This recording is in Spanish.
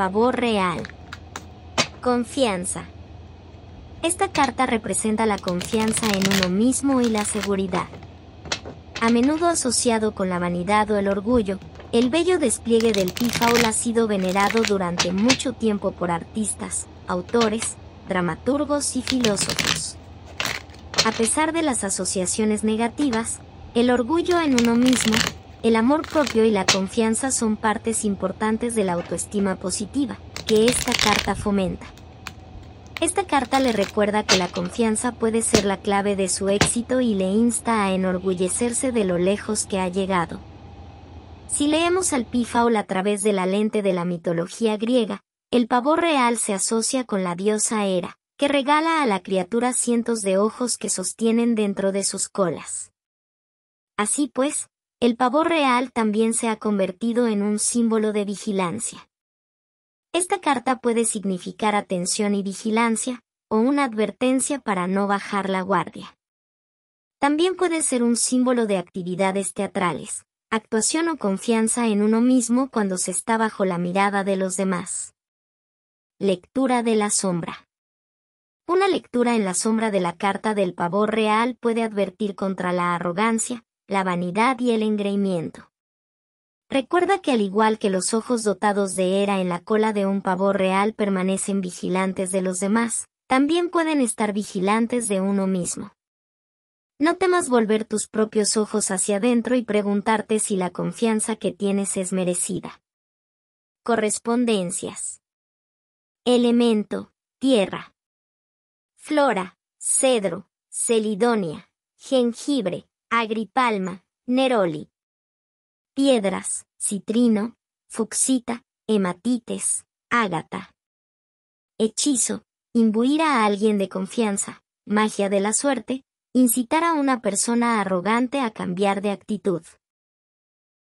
favor real. Confianza. Esta carta representa la confianza en uno mismo y la seguridad. A menudo asociado con la vanidad o el orgullo, el bello despliegue del Pifaul ha sido venerado durante mucho tiempo por artistas, autores, dramaturgos y filósofos. A pesar de las asociaciones negativas, el orgullo en uno mismo, el amor propio y la confianza son partes importantes de la autoestima positiva, que esta carta fomenta. Esta carta le recuerda que la confianza puede ser la clave de su éxito y le insta a enorgullecerse de lo lejos que ha llegado. Si leemos al Pífaul a través de la lente de la mitología griega, el pavor real se asocia con la diosa Hera, que regala a la criatura cientos de ojos que sostienen dentro de sus colas. Así pues, el pavor real también se ha convertido en un símbolo de vigilancia. Esta carta puede significar atención y vigilancia, o una advertencia para no bajar la guardia. También puede ser un símbolo de actividades teatrales, actuación o confianza en uno mismo cuando se está bajo la mirada de los demás. Lectura de la sombra. Una lectura en la sombra de la carta del pavor real puede advertir contra la arrogancia, la vanidad y el engreimiento. Recuerda que al igual que los ojos dotados de era en la cola de un pavor real permanecen vigilantes de los demás, también pueden estar vigilantes de uno mismo. No temas volver tus propios ojos hacia adentro y preguntarte si la confianza que tienes es merecida. Correspondencias. Elemento, tierra. Flora, cedro, celidonia, jengibre, agripalma, neroli. Piedras, citrino, fuxita, hematites, ágata. Hechizo, imbuir a alguien de confianza, magia de la suerte, incitar a una persona arrogante a cambiar de actitud.